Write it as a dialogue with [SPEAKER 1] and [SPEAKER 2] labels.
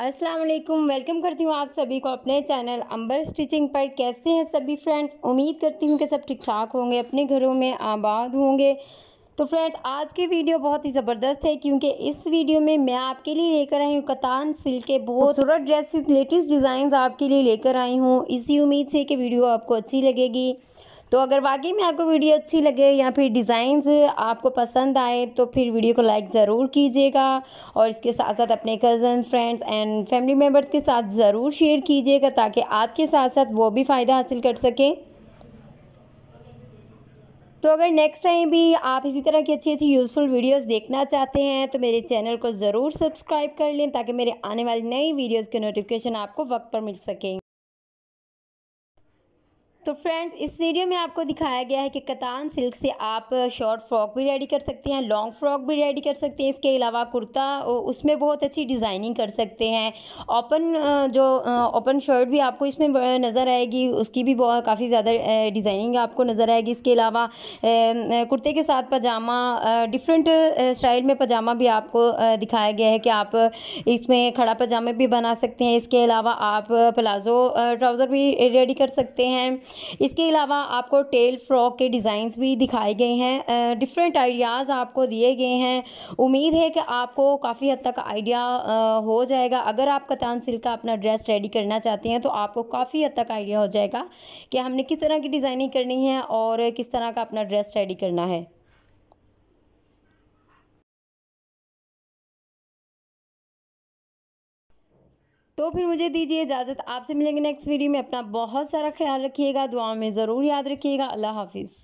[SPEAKER 1] Aslam welcome करती हूँ आप सभी को अपने चैनल अंबर स्टिचिंग पर कैसे हैं सभी फ्रेंड्स उम्मीद करती हूँ कि सब ठीक ठाक होंगे अपने घरों में आबाद होंगे तो फ्रेंड्स आज की वीडियो बहुत ही ज़बरदस्त है क्योंकि इस वीडियो में मैं आपके लिए लेकर आई हूँ कतान सिल्क के बहुत खूबसूरत ड्रेसेस लेटेस्ट डिज़ाइन आपके लिए लेकर आई हूँ इसी उम्मीद से कि वीडियो आपको अच्छी लगेगी तो अगर वाकई में आपको वीडियो अच्छी लगे या फिर डिज़ाइंस आपको पसंद आए तो फिर वीडियो को लाइक ज़रूर कीजिएगा और इसके साथ साथ अपने cousin friends and family members के साथ ज़रूर शेयर कीजिएगा ताकि आपके साथ साथ वो भी फ़ायदा हासिल कर सकें तो अगर नेक्स्ट टाइम भी आप इसी तरह की अच्छी अच्छी यूज़फुल वीडियोस देखना चाहते हैं तो मेरे चैनल को ज़रूर सब्सक्राइब कर लें ताकि मेरे आने वाली नई वीडियोस के नोटिफिकेशन आपको वक्त पर मिल सकें तो फ्रेंड्स इस वीडियो में आपको दिखाया गया है कि कतान सिल्क से आप शॉर्ट फ्रॉक भी रेडी कर सकते हैं लॉन्ग फ्रॉक भी रेडी कर सकते हैं इसके अलावा कुर्ता उसमें बहुत अच्छी डिज़ाइनिंग कर सकते हैं ओपन जो ओपन शर्ट भी आपको इसमें नज़र आएगी उसकी भी बहुत काफ़ी ज़्यादा डिज़ाइनिंग आपको नज़र आएगी इसके अलावा कुर्ते के साथ पजामा डिफरेंट स्टाइल में पजामा भी आपको दिखाया गया है कि आप इसमें खड़ा पजामे भी बना सकते हैं इसके अलावा आप प्लाज़ो ट्राउज़र भी रेडी कर सकते हैं इसके अलावा आपको टेल फ्रॉक के डिज़ाइंस भी दिखाए गए हैं डिफरेंट आइडियाज़ आपको दिए गए हैं उम्मीद है कि आपको काफ़ी हद तक आइडिया हो जाएगा अगर आप कतान सिल्क का अपना ड्रेस रेडी करना चाहते हैं तो आपको काफ़ी हद तक आइडिया हो जाएगा कि हमने किस तरह की डिज़ाइनिंग करनी है और किस तरह का अपना ड्रेस रेडी करना है तो फिर मुझे दीजिए इजाज़त आपसे मिलेंगे नेक्स्ट वीडियो में अपना बहुत सारा ख्याल रखिएगा दुआओं में ज़रूर याद रखिएगा अल्लाह हाफिज़